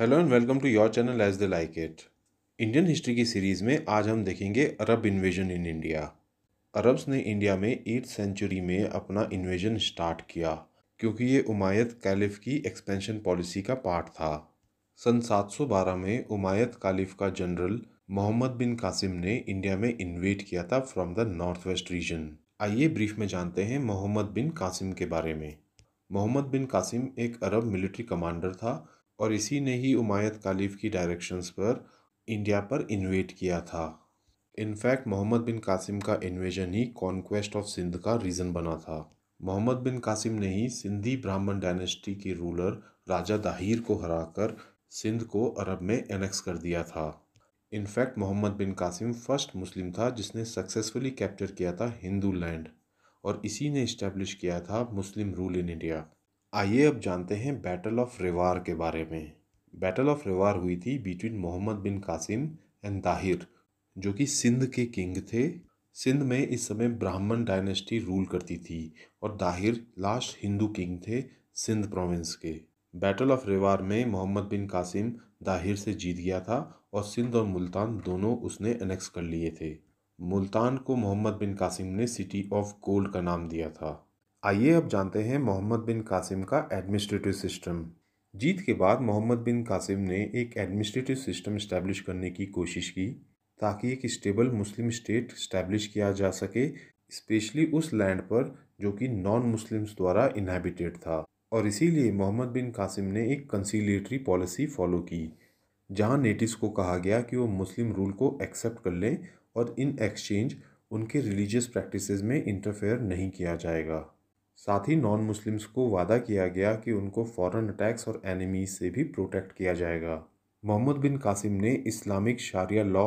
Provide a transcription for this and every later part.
hello and welcome to your channel as the like it Indian history की series में आज हम देखेंगे Arab invasion in India Arabs ने इंडिया में एट सेंचुरी में अपना इन्वेजन स्टार्ट किया क्योंकि ये उमायत कैलिफ की एक्सपेंशन पॉलिसी का पार्ट था सन 712 में उमायत कालिफ का जनरल मोहम्मद बिन कासिम ने इंडिया में इन्वेट किया था from the north west region आइए ब्रीफ में जानते हैं मोहम्मद बिन कासिम के बारे में मोहम्मद बिन कासिम एक अरब मिलिट्री कमांडर था और इसी ने ही उमायत कालिफ की डायरेक्शंस पर इंडिया पर इन्वेट किया था इनफैक्ट मोहम्मद बिन कासिम का इन्वेजन ही कॉन्क्वेस्ट ऑफ सिंध का रीज़न बना था मोहम्मद बिन कासिम ने ही सिंधी ब्राह्मण डायनेस्टी के रूलर राजा दाहिर को हराकर सिंध को अरब में एनेक्स कर दिया था इनफैक्ट मोहम्मद बिन कासिम फर्स्ट मुस्लिम था जिसने सक्सेसफुली कैप्चर किया था हिंदू लैंड और इसी ने इस्टेब्लिश किया था मुस्लिम रूल इन इंडिया आइए अब जानते हैं बैटल ऑफ रेवार के बारे में बैटल ऑफ रेवार हुई थी between Muhammad bin Qasim and Tahir जो कि सिंध के किंग थे सिंध में इस समय ब्राह्मण डायनेस्टी रूल करती थी और दाहिर लास्ट हिंदू किंग थे सिंध प्रोविंस के बैटल ऑफ रेवार में मोहम्मद बिन कासिम दाहिर से जीत गया था और सिंध और मुल्तान दोनों उसने एनेक्स कर लिए थे मुल्तान को मोहम्मद बिन कासिम ने सिटी ऑफ गोल्ड का नाम दिया था आइए अब जानते हैं मोहम्मद बिन कासिम का एडमिनिस्ट्रेटिव सिस्टम जीत के बाद मोहम्मद बिन कासिम ने एक एडमिनिस्ट्रेटिव सिस्टम इस्टेब्लिश करने की कोशिश की ताकि एक स्टेबल मुस्लिम स्टेट इस्टेब्लिश किया जा सके स्पेशली उस लैंड पर जो कि नॉन मुस्लिम्स द्वारा इनहेबिटेड था और इसीलिए मोहम्मद बिन कासिम ने एक कंसीलेटरी पॉलिसी फॉलो की जहां नेटिव्स को कहा गया कि वो मुस्लिम रूल को एक्सेप्ट कर लें और इन एक्सचेंज उनके रिलीजियस प्रैक्टिसेस में इंटरफेयर नहीं किया जाएगा साथ ही नॉन मुस्लिम्स को वादा किया गया कि उनको फॉरेन अटैक्स और एनिमी से भी प्रोटेक्ट किया जाएगा मोहम्मद बिन कासिम ने इस्लामिक शारिया लॉ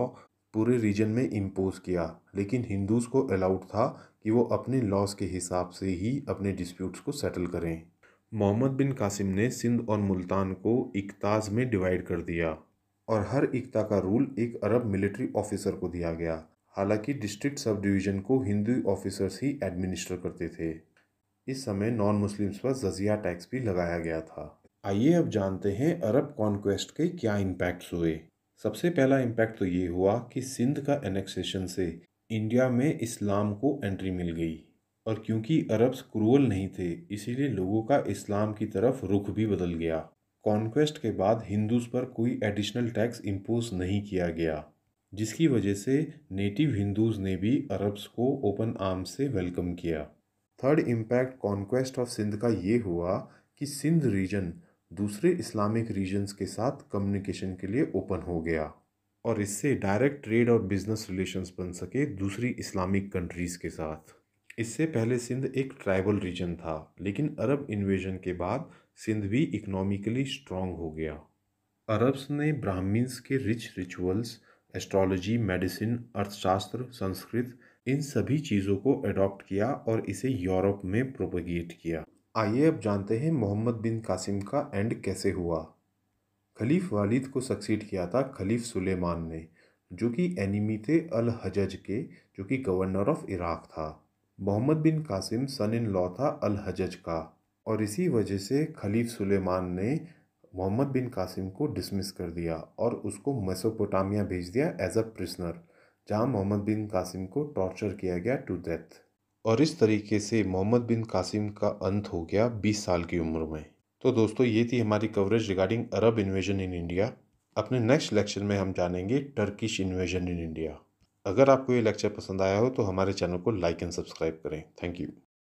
पूरे रीजन में इम्पोज किया लेकिन हिंदूज़ को अलाउड था कि वो अपने लॉस के हिसाब से ही अपने डिस्प्यूट्स को सेटल करें मोहम्मद बिन कासिम ने सिंध और मुल्तान को इकताज में डिवाइड कर दिया और हर इकता का रूल एक अरब मिलिट्री ऑफिसर को दिया गया हालांकि डिस्ट्रिक्ट सब डिवीज़न को हिंदू ऑफिसर्स ही एडमिनिस्टर करते थे इस समय नॉन मुस्लिम्स पर जजिया टैक्स भी लगाया गया था आइए अब जानते हैं अरब कॉन्क्वेस्ट के क्या इम्पैक्ट्स हुए सबसे पहला इम्पैक्ट तो ये हुआ कि सिंध का एनेक्सेशन से इंडिया में इस्लाम को एंट्री मिल गई और क्योंकि अरब्स क्रूअल नहीं थे इसीलिए लोगों का इस्लाम की तरफ रुख भी बदल गया कॉन्क्वेस्ट के बाद हिंदूज पर कोई एडिशनल टैक्स इम्पोज नहीं किया गया जिसकी वजह से नेटिव हिंदूज ने भी अरब्स को ओपन आर्म से वेलकम किया third impact conquest of Sindh का ये हुआ कि सिंध रीजन दूसरे इस्लामिक रीजन्स के साथ कम्युनिकेशन के लिए ओपन हो गया और इससे डायरेक्ट ट्रेड और बिजनेस रिलेशंस बन सके दूसरी इस्लामिक कंट्रीज़ के साथ इससे पहले सिंध एक ट्राइबल रीजन था लेकिन अरब इन्वेजन के बाद सिंध भी इकोनॉमिकली स्ट्रॉन्ग हो गया अरब्स ने ब्राह्मीस के रिच रिचुअल्स एस्ट्रोलॉजी मेडिसिन अर्थशास्त्र संस्कृत इन सभी चीज़ों को अडॉप्ट किया और इसे यूरोप में प्रोपोगेट किया आइए अब जानते हैं मोहम्मद बिन कासिम का एंड कैसे हुआ खलीफ वालिद को सक्सीड किया था खलीफ सुलेमान ने जो कि एनिमी थे अल हजज के जो कि गवर्नर ऑफ इराक़ था मोहम्मद बिन कासिम सन इन लॉ था अल हजज का और इसी वजह से खलीफ सुलेमान ने मोहम्मद बिन कासिम को डिसमिस कर दिया और उसको मेसोपोटामिया भेज दिया एज अ प्रिसनर जहां मोहम्मद बिन कासिम को टॉर्चर किया गया टू डेथ और इस तरीके से मोहम्मद बिन कासिम का अंत हो गया 20 साल की उम्र में तो दोस्तों ये थी हमारी coverage regarding Arab invasion in India अपने नेक्स्ट लेक्चर में हम जानेंगे टर्किश इन्वेजन इन इंडिया अगर आपको ये लेक्चर पसंद आया हो तो हमारे चैनल को लाइक एंड सब्सक्राइब करें थैंक यू